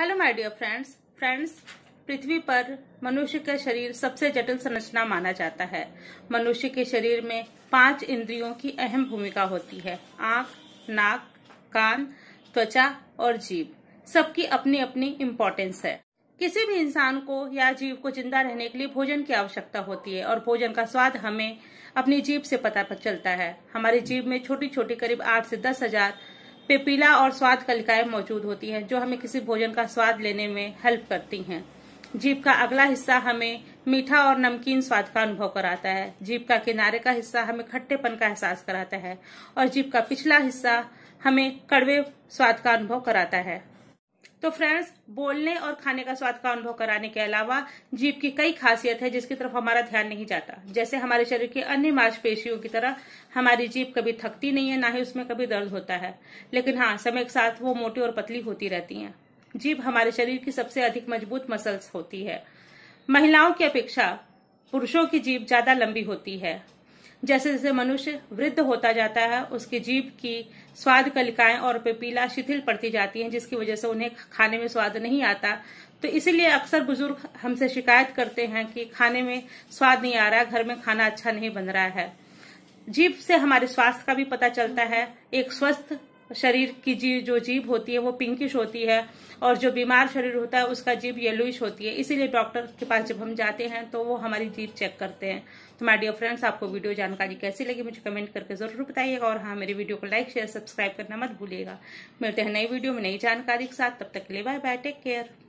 hello my dear friends friends पृथ्वी पर मनुष्य का शरीर सबसे जटिल संरचना माना जाता है मनुष्य के शरीर में पांच इंद्रियों की अहम भूमिका होती है आंख नाक कान त्वचा और जीव सबकी अपनी अपनी इम्पोर्टेंस है किसी भी इंसान को या जीव को जिंदा रहने के लिए भोजन की आवश्यकता होती है और भोजन का स्वाद हमें अपनी जीव से पता चलता है हमारी जीव में छोटी छोटी करीब आठ से दस हजार पेपीला और स्वाद कलिकाएं मौजूद होती हैं जो हमें किसी भोजन का स्वाद लेने में हेल्प करती हैं जीप का अगला हिस्सा हमें मीठा और नमकीन स्वाद का अनुभव कराता है जीप का किनारे का हिस्सा हमें खट्टेपन का एहसास कराता है और जीप का पिछला हिस्सा हमें कड़वे स्वाद का अनुभव कराता है तो फ्रेंड्स बोलने और खाने का स्वाद का अनुभव कराने के अलावा जीप की कई खासियत है जिसकी तरफ हमारा ध्यान नहीं जाता जैसे हमारे शरीर के अन्य मांसपेशियों की तरह हमारी जीप कभी थकती नहीं है ना ही उसमें कभी दर्द होता है लेकिन हाँ समय के साथ वो मोटी और पतली होती रहती है जीभ हमारे शरीर की सबसे अधिक मजबूत मसल्स होती है महिलाओं की अपेक्षा पुरुषों की जीभ ज्यादा लंबी होती है जैसे जैसे मनुष्य वृद्ध होता जाता है उसकी जीभ की स्वाद कलिकाएं और पेपीला शिथिल पड़ती जाती हैं जिसकी वजह से उन्हें खाने में स्वाद नहीं आता तो इसीलिए अक्सर बुजुर्ग हमसे शिकायत करते हैं कि खाने में स्वाद नहीं आ रहा घर में खाना अच्छा नहीं बन रहा है जीभ से हमारे स्वास्थ्य का भी पता चलता है एक स्वस्थ शरीर की जी जो जीभ होती है वो पिंकिश होती है और जो बीमार शरीर होता है उसका जीभ येलोइश होती है इसीलिए डॉक्टर के पास जब हम जाते हैं तो वो हमारी जीभ चेक करते हैं तो माय डियर फ्रेंड्स आपको वीडियो जानकारी कैसी लगी मुझे कमेंट करके जरूर बताइएगा और हाँ मेरे वीडियो को लाइक शेयर सब्सक्राइब करना मत भूलिएगा मिलते हैं नई वीडियो में नई जानकारी के साथ तब तक के लिए बाय बाय टेक केयर